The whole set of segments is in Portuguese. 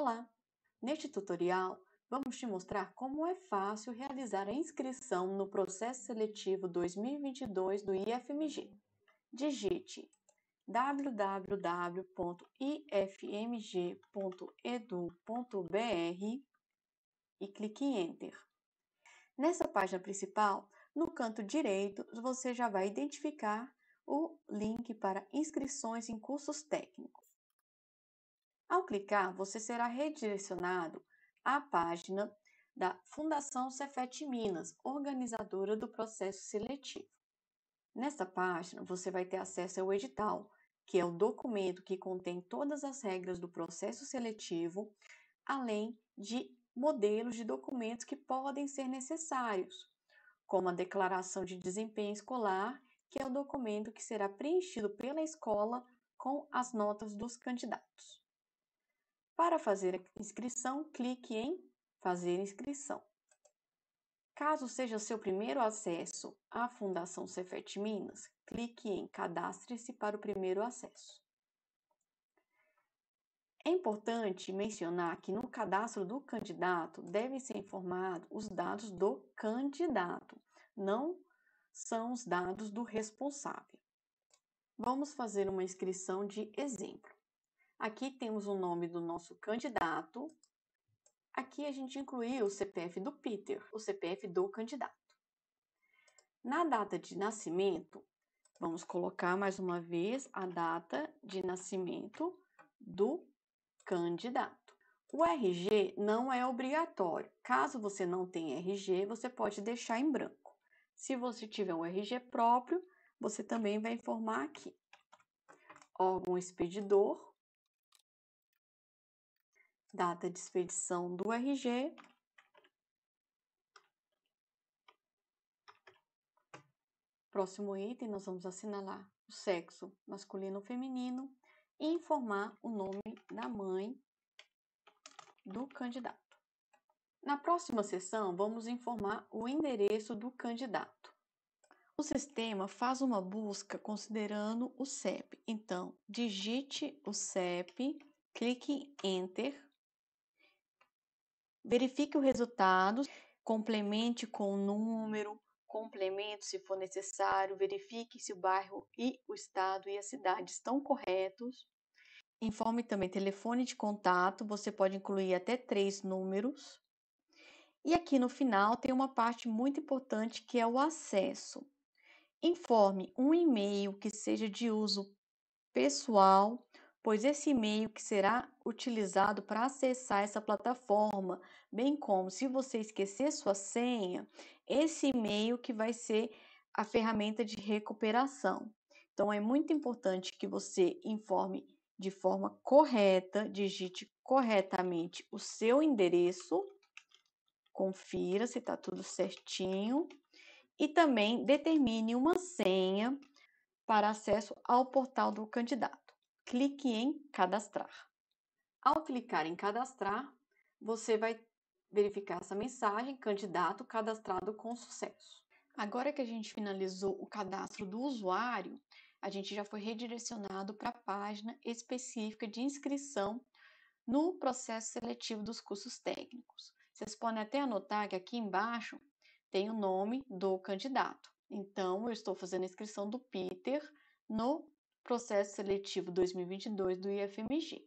Olá! Neste tutorial, vamos te mostrar como é fácil realizar a inscrição no processo seletivo 2022 do IFMG. Digite www.ifmg.edu.br e clique em Enter. Nessa página principal, no canto direito, você já vai identificar o link para inscrições em cursos técnicos. Ao clicar, você será redirecionado à página da Fundação Cefet Minas, organizadora do processo seletivo. Nesta página, você vai ter acesso ao edital, que é o documento que contém todas as regras do processo seletivo, além de modelos de documentos que podem ser necessários, como a declaração de desempenho escolar, que é o documento que será preenchido pela escola com as notas dos candidatos. Para fazer inscrição, clique em Fazer inscrição. Caso seja seu primeiro acesso à Fundação Cefet Minas, clique em Cadastre-se para o primeiro acesso. É importante mencionar que no cadastro do candidato devem ser informados os dados do candidato, não são os dados do responsável. Vamos fazer uma inscrição de exemplo. Aqui temos o nome do nosso candidato. Aqui a gente incluiu o CPF do Peter, o CPF do candidato. Na data de nascimento, vamos colocar mais uma vez a data de nascimento do candidato. O RG não é obrigatório. Caso você não tenha RG, você pode deixar em branco. Se você tiver um RG próprio, você também vai informar aqui. Órgão expedidor, data de expedição do RG. Próximo item, nós vamos assinalar o sexo masculino ou feminino e informar o nome da mãe do candidato. Na próxima sessão, vamos informar o endereço do candidato. O sistema faz uma busca considerando o CEP. Então, digite o CEP, clique em Enter. Verifique o resultado, complemente com o número, complemento se for necessário, verifique se o bairro e o estado e a cidade estão corretos. Informe também telefone de contato, você pode incluir até três números. E aqui no final tem uma parte muito importante que é o acesso. Informe um e-mail que seja de uso pessoal pois esse e-mail que será utilizado para acessar essa plataforma, bem como se você esquecer sua senha, esse e-mail que vai ser a ferramenta de recuperação. Então é muito importante que você informe de forma correta, digite corretamente o seu endereço, confira se está tudo certinho e também determine uma senha para acesso ao portal do candidato clique em cadastrar. Ao clicar em cadastrar, você vai verificar essa mensagem candidato cadastrado com sucesso. Agora que a gente finalizou o cadastro do usuário, a gente já foi redirecionado para a página específica de inscrição no processo seletivo dos cursos técnicos. Vocês podem até anotar que aqui embaixo tem o nome do candidato. Então, eu estou fazendo a inscrição do Peter no Processo Seletivo 2022 do IFMG.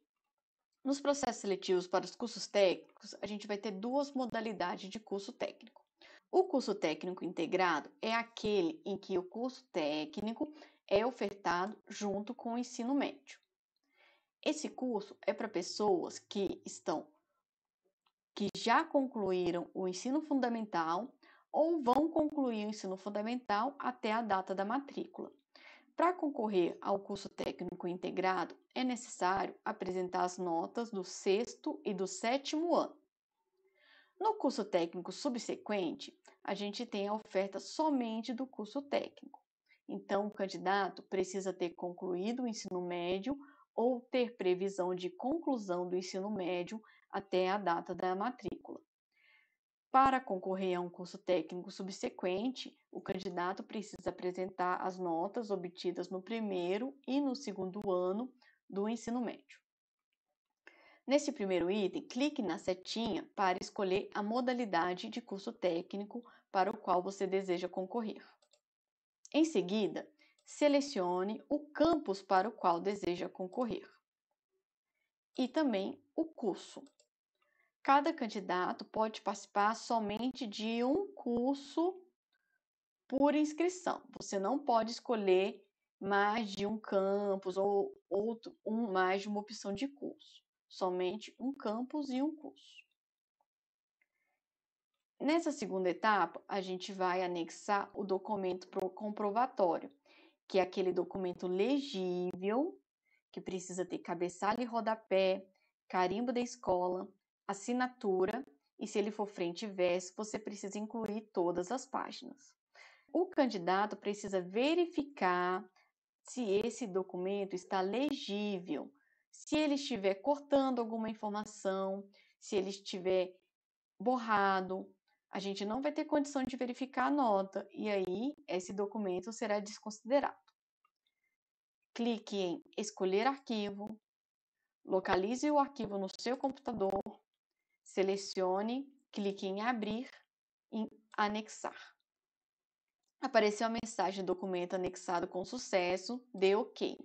Nos processos seletivos para os cursos técnicos, a gente vai ter duas modalidades de curso técnico. O curso técnico integrado é aquele em que o curso técnico é ofertado junto com o ensino médio. Esse curso é para pessoas que estão que já concluíram o ensino fundamental ou vão concluir o ensino fundamental até a data da matrícula. Para concorrer ao curso técnico integrado, é necessário apresentar as notas do sexto e do sétimo ano. No curso técnico subsequente, a gente tem a oferta somente do curso técnico. Então, o candidato precisa ter concluído o ensino médio ou ter previsão de conclusão do ensino médio até a data da matrícula. Para concorrer a um curso técnico subsequente, o candidato precisa apresentar as notas obtidas no primeiro e no segundo ano do ensino médio. Nesse primeiro item, clique na setinha para escolher a modalidade de curso técnico para o qual você deseja concorrer. Em seguida, selecione o campus para o qual deseja concorrer e também o curso. Cada candidato pode participar somente de um curso por inscrição. Você não pode escolher mais de um campus ou outro, um, mais de uma opção de curso. Somente um campus e um curso. Nessa segunda etapa, a gente vai anexar o documento comprovatório, que é aquele documento legível, que precisa ter cabeçalho e rodapé, carimbo da escola, assinatura e se ele for frente e verso, você precisa incluir todas as páginas. O candidato precisa verificar se esse documento está legível, se ele estiver cortando alguma informação, se ele estiver borrado, a gente não vai ter condição de verificar a nota e aí esse documento será desconsiderado. Clique em Escolher arquivo, localize o arquivo no seu computador Selecione, clique em Abrir e Anexar. Apareceu a mensagem Documento anexado com sucesso, dê OK.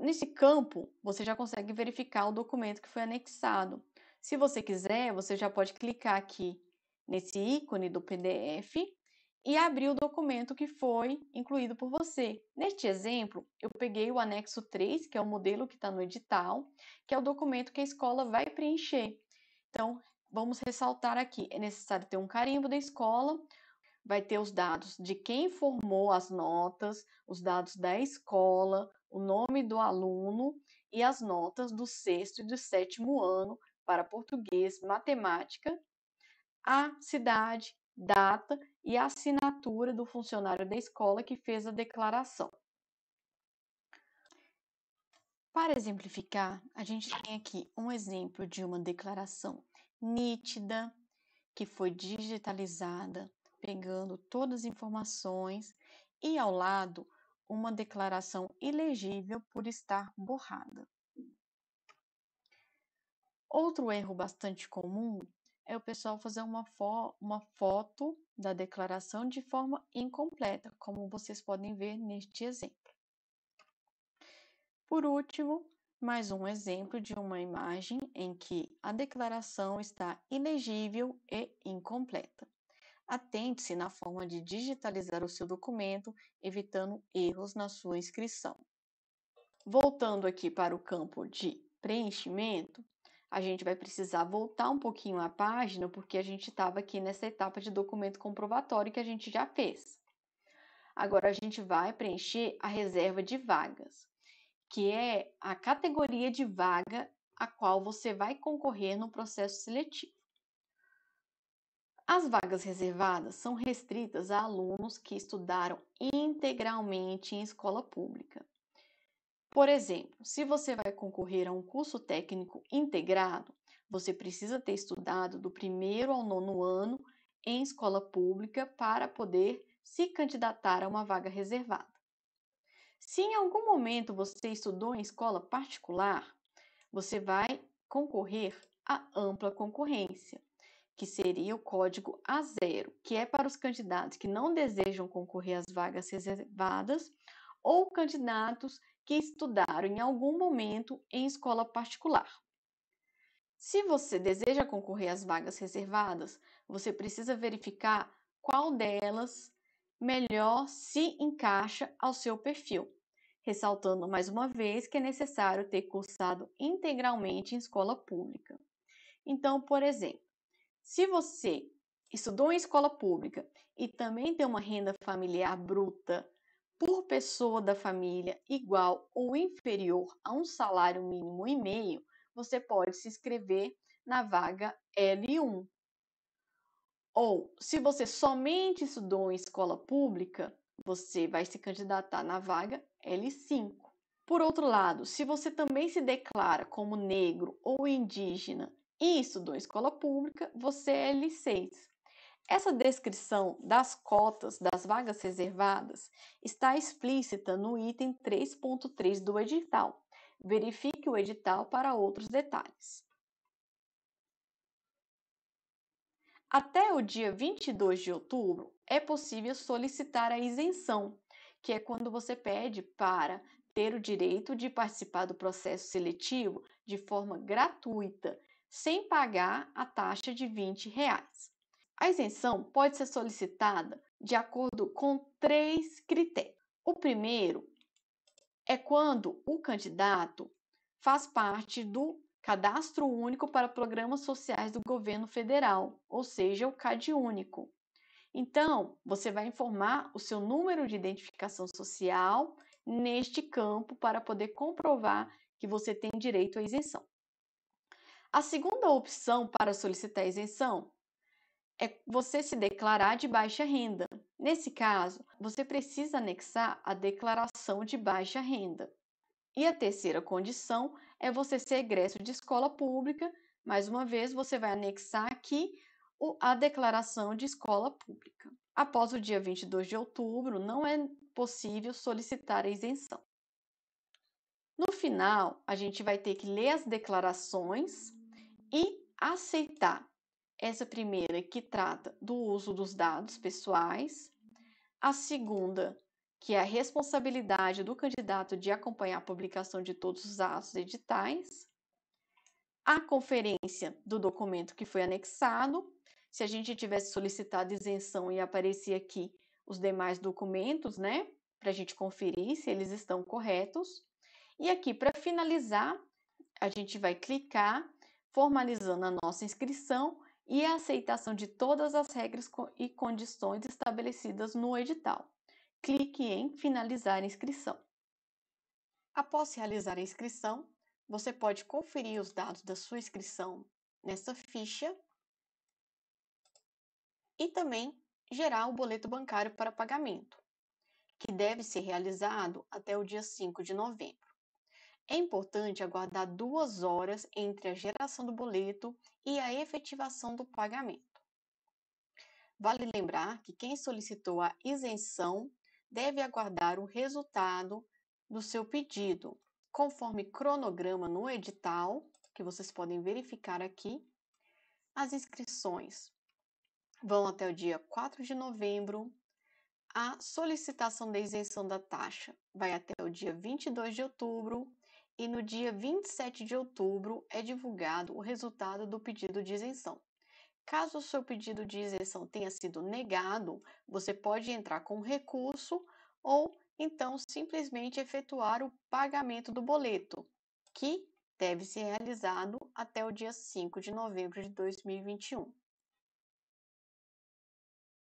Nesse campo, você já consegue verificar o documento que foi anexado. Se você quiser, você já pode clicar aqui nesse ícone do PDF e abrir o documento que foi incluído por você. Neste exemplo, eu peguei o anexo 3, que é o modelo que está no edital, que é o documento que a escola vai preencher. Então, vamos ressaltar aqui: é necessário ter um carimbo da escola, vai ter os dados de quem formou as notas, os dados da escola, o nome do aluno e as notas do sexto e do sétimo ano para português, matemática, a cidade, data e assinatura do funcionário da escola que fez a declaração. Para exemplificar, a gente tem aqui um exemplo de uma declaração nítida que foi digitalizada, pegando todas as informações e ao lado uma declaração ilegível por estar borrada. Outro erro bastante comum é o pessoal fazer uma, fo uma foto da declaração de forma incompleta, como vocês podem ver neste exemplo. Por último, mais um exemplo de uma imagem em que a declaração está ilegível e incompleta. Atente-se na forma de digitalizar o seu documento, evitando erros na sua inscrição. Voltando aqui para o campo de preenchimento, a gente vai precisar voltar um pouquinho a página, porque a gente estava aqui nessa etapa de documento comprovatório que a gente já fez. Agora a gente vai preencher a reserva de vagas, que é a categoria de vaga a qual você vai concorrer no processo seletivo. As vagas reservadas são restritas a alunos que estudaram integralmente em escola pública. Por exemplo, se você vai concorrer a um curso técnico integrado, você precisa ter estudado do primeiro ao nono ano em escola pública para poder se candidatar a uma vaga reservada. Se em algum momento você estudou em escola particular, você vai concorrer à ampla concorrência, que seria o código A0, que é para os candidatos que não desejam concorrer às vagas reservadas ou candidatos que estudaram em algum momento em escola particular. Se você deseja concorrer às vagas reservadas, você precisa verificar qual delas melhor se encaixa ao seu perfil, ressaltando mais uma vez que é necessário ter cursado integralmente em escola pública. Então, por exemplo, se você estudou em escola pública e também tem uma renda familiar bruta por pessoa da família igual ou inferior a um salário mínimo e meio, você pode se inscrever na vaga L1. Ou, se você somente estudou em escola pública, você vai se candidatar na vaga L5. Por outro lado, se você também se declara como negro ou indígena e estudou em escola pública, você é L6. Essa descrição das cotas das vagas reservadas está explícita no item 3.3 do edital. Verifique o edital para outros detalhes. Até o dia 22 de outubro, é possível solicitar a isenção, que é quando você pede para ter o direito de participar do processo seletivo de forma gratuita, sem pagar a taxa de R$ 20 reais. A isenção pode ser solicitada de acordo com três critérios. O primeiro é quando o candidato faz parte do Cadastro Único para Programas Sociais do Governo Federal, ou seja, o CAD Único. Então, você vai informar o seu número de identificação social neste campo para poder comprovar que você tem direito à isenção. A segunda opção para solicitar isenção é você se declarar de baixa renda. Nesse caso, você precisa anexar a declaração de baixa renda. E a terceira condição é você ser egresso de escola pública. Mais uma vez, você vai anexar aqui a declaração de escola pública. Após o dia 22 de outubro, não é possível solicitar a isenção. No final, a gente vai ter que ler as declarações e aceitar essa primeira que trata do uso dos dados pessoais, a segunda, que é a responsabilidade do candidato de acompanhar a publicação de todos os atos editais, a conferência do documento que foi anexado, se a gente tivesse solicitado isenção e aparecer aqui os demais documentos, né, para a gente conferir se eles estão corretos. E aqui, para finalizar, a gente vai clicar, formalizando a nossa inscrição e a aceitação de todas as regras e condições estabelecidas no edital. Clique em Finalizar inscrição. Após realizar a inscrição, você pode conferir os dados da sua inscrição nessa ficha e também gerar o boleto bancário para pagamento, que deve ser realizado até o dia 5 de novembro. É importante aguardar duas horas entre a geração do boleto e a efetivação do pagamento. Vale lembrar que quem solicitou a isenção deve aguardar o resultado do seu pedido, conforme cronograma no edital, que vocês podem verificar aqui. As inscrições vão até o dia 4 de novembro. A solicitação da isenção da taxa vai até o dia 22 de outubro e no dia 27 de outubro é divulgado o resultado do pedido de isenção. Caso o seu pedido de isenção tenha sido negado, você pode entrar com recurso ou então simplesmente efetuar o pagamento do boleto, que deve ser realizado até o dia 5 de novembro de 2021.